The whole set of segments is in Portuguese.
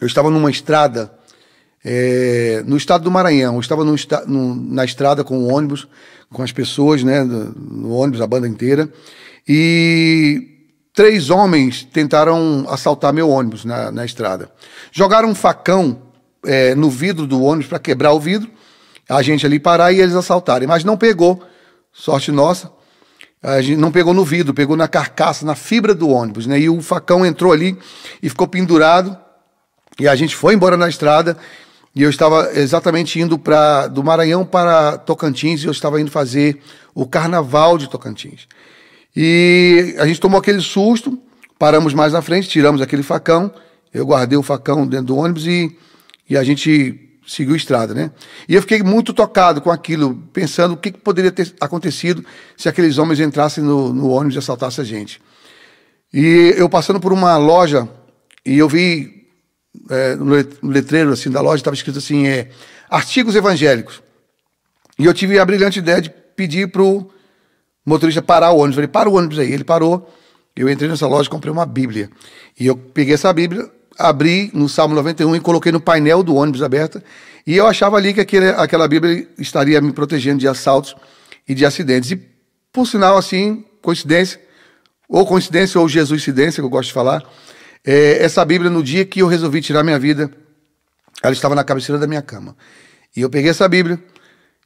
Eu estava numa estrada, é, no estado do Maranhão. Eu estava num, num, na estrada com o ônibus, com as pessoas, né? No, ônibus, a banda inteira. E três homens tentaram assaltar meu ônibus na, na estrada. Jogaram um facão é, no vidro do ônibus para quebrar o vidro, a gente ali parar e eles assaltarem. Mas não pegou, sorte nossa. A gente não pegou no vidro, pegou na carcaça, na fibra do ônibus, né? E o facão entrou ali e ficou pendurado e a gente foi embora na estrada e eu estava exatamente indo para do Maranhão para Tocantins e eu estava indo fazer o carnaval de Tocantins. E a gente tomou aquele susto, paramos mais na frente, tiramos aquele facão, eu guardei o facão dentro do ônibus e, e a gente seguiu a estrada, né? E eu fiquei muito tocado com aquilo, pensando o que, que poderia ter acontecido se aqueles homens entrassem no, no ônibus e assaltassem a gente. E eu passando por uma loja e eu vi é, no letreiro assim da loja estava escrito assim é artigos evangélicos e eu tive a brilhante ideia de pedir pro motorista parar o ônibus ele para o ônibus aí ele parou eu entrei nessa loja comprei uma Bíblia e eu peguei essa Bíblia abri no Salmo 91 e coloquei no painel do ônibus aberta e eu achava ali que aquele, aquela Bíblia estaria me protegendo de assaltos e de acidentes e por sinal assim coincidência ou coincidência ou Jesuscidência que eu gosto de falar é, essa Bíblia, no dia que eu resolvi tirar minha vida, ela estava na cabeceira da minha cama. E eu peguei essa Bíblia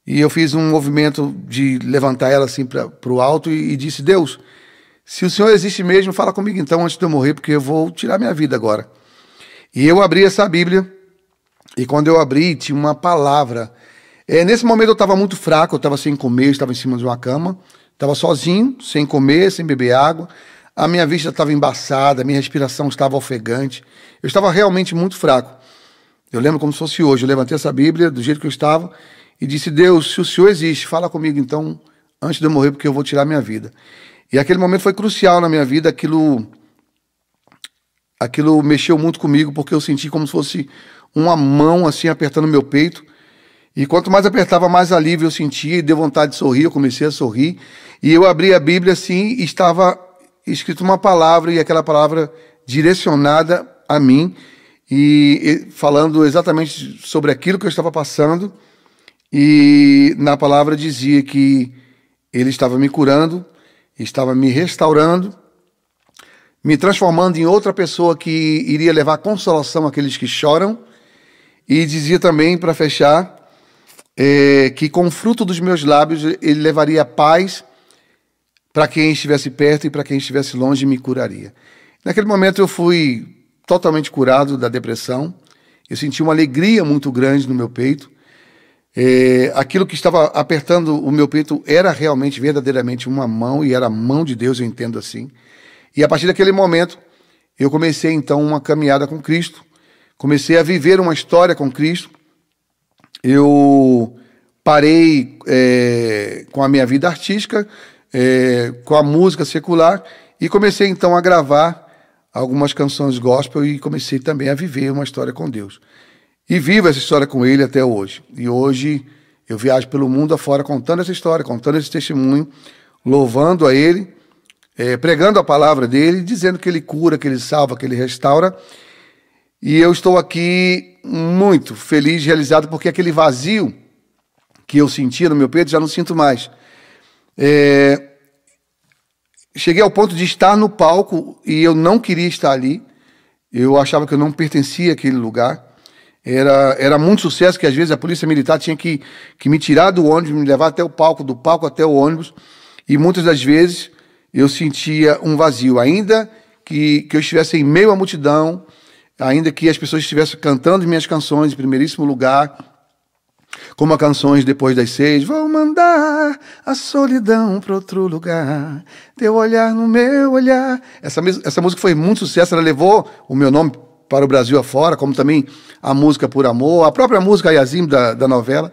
e eu fiz um movimento de levantar ela assim para o alto e, e disse: Deus, se o Senhor existe mesmo, fala comigo então antes de eu morrer, porque eu vou tirar minha vida agora. E eu abri essa Bíblia, e quando eu abri, tinha uma palavra. É, nesse momento eu estava muito fraco, eu estava sem comer, estava em cima de uma cama, estava sozinho, sem comer, sem beber água. A minha vista estava embaçada, a minha respiração estava ofegante. Eu estava realmente muito fraco. Eu lembro como se fosse hoje. Eu levantei essa Bíblia do jeito que eu estava e disse: Deus, se o Senhor existe, fala comigo então antes de eu morrer, porque eu vou tirar minha vida. E aquele momento foi crucial na minha vida. Aquilo, aquilo mexeu muito comigo, porque eu senti como se fosse uma mão assim apertando meu peito. E quanto mais apertava, mais alívio eu sentia e deu vontade de sorrir. Eu comecei a sorrir. E eu abri a Bíblia assim e estava escrito uma palavra e aquela palavra direcionada a mim e, e falando exatamente sobre aquilo que eu estava passando. E na palavra dizia que ele estava me curando, estava me restaurando, me transformando em outra pessoa que iria levar consolação àqueles que choram. E dizia também, para fechar, é, que com o fruto dos meus lábios ele levaria paz para quem estivesse perto e para quem estivesse longe me curaria. Naquele momento eu fui totalmente curado da depressão. Eu senti uma alegria muito grande no meu peito. É, aquilo que estava apertando o meu peito era realmente, verdadeiramente, uma mão, e era a mão de Deus, eu entendo assim. E a partir daquele momento, eu comecei então uma caminhada com Cristo, comecei a viver uma história com Cristo. Eu parei é, com a minha vida artística, é, com a música secular e comecei então a gravar algumas canções gospel e comecei também a viver uma história com Deus. E vivo essa história com Ele até hoje. E hoje eu viajo pelo mundo afora contando essa história, contando esse testemunho, louvando a Ele, é, pregando a palavra dEle, dizendo que Ele cura, que Ele salva, que Ele restaura. E eu estou aqui muito feliz, realizado, porque aquele vazio que eu sentia no meu peito já não sinto mais. É, cheguei ao ponto de estar no palco e eu não queria estar ali. Eu achava que eu não pertencia àquele lugar. Era, era muito sucesso que às vezes a polícia militar tinha que, que me tirar do ônibus, me levar até o palco, do palco até o ônibus. E muitas das vezes eu sentia um vazio, ainda que, que eu estivesse em meio à multidão, ainda que as pessoas estivessem cantando minhas canções em primeiríssimo lugar, como a canções depois das seis. Vou mandar a solidão para outro lugar, teu olhar no meu olhar. Essa, essa música foi muito sucesso, ela levou o meu nome para o Brasil afora, como também a música Por Amor, a própria música Yazim da, da novela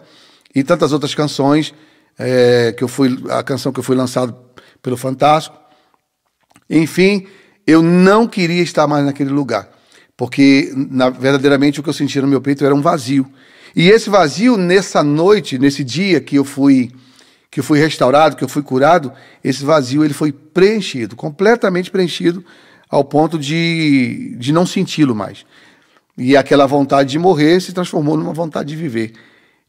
e tantas outras canções é, que eu fui a canção que eu fui lançado pelo Fantástico. Enfim, eu não queria estar mais naquele lugar, porque na, verdadeiramente o que eu sentia no meu peito era um vazio. E esse vazio, nessa noite, nesse dia que eu fui que eu fui restaurado, que eu fui curado, esse vazio ele foi preenchido, completamente preenchido, ao ponto de, de não senti-lo mais. E aquela vontade de morrer se transformou numa vontade de viver.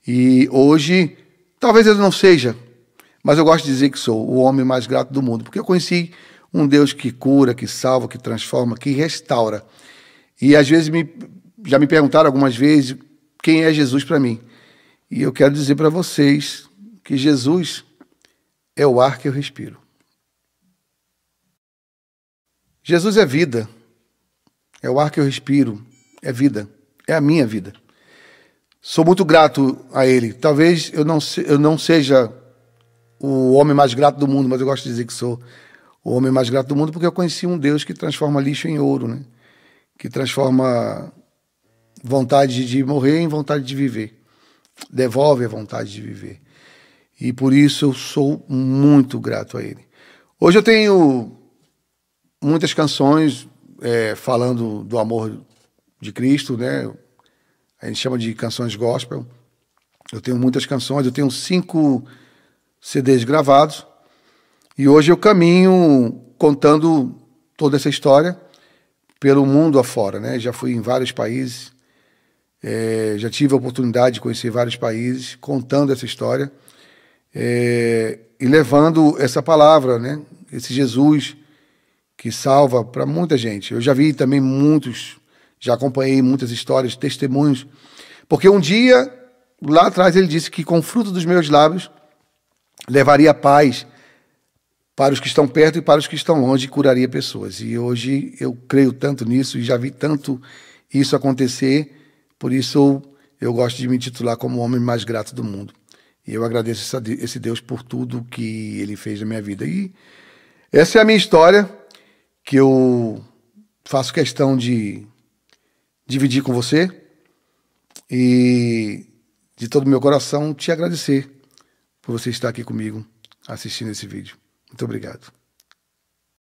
E hoje, talvez eu não seja, mas eu gosto de dizer que sou o homem mais grato do mundo, porque eu conheci um Deus que cura, que salva, que transforma, que restaura. E às vezes me, já me perguntaram algumas vezes quem é Jesus para mim. E eu quero dizer para vocês que Jesus é o ar que eu respiro. Jesus é vida. É o ar que eu respiro, é vida, é a minha vida. Sou muito grato a ele. Talvez eu não, se, eu não seja o homem mais grato do mundo, mas eu gosto de dizer que sou o homem mais grato do mundo porque eu conheci um Deus que transforma lixo em ouro, né? Que transforma vontade de morrer em vontade de viver. Devolve a vontade de viver. E por isso eu sou muito grato a ele. Hoje eu tenho muitas canções é, falando do amor de Cristo, né? A gente chama de canções gospel. Eu tenho muitas canções, eu tenho cinco CDs gravados. E hoje eu caminho contando toda essa história pelo mundo afora, né? Já fui em vários países é, já tive a oportunidade de conhecer vários países contando essa história é, e levando essa palavra, né? Esse Jesus que salva para muita gente. Eu já vi também muitos, já acompanhei muitas histórias, testemunhos, porque um dia lá atrás ele disse que com o fruto dos meus lábios levaria paz para os que estão perto e para os que estão longe e curaria pessoas. E hoje eu creio tanto nisso e já vi tanto isso acontecer por isso eu gosto de me titular como o homem mais grato do mundo. E eu agradeço esse Deus por tudo que ele fez na minha vida. E essa é a minha história que eu faço questão de dividir com você e de todo o meu coração te agradecer por você estar aqui comigo assistindo esse vídeo. Muito obrigado.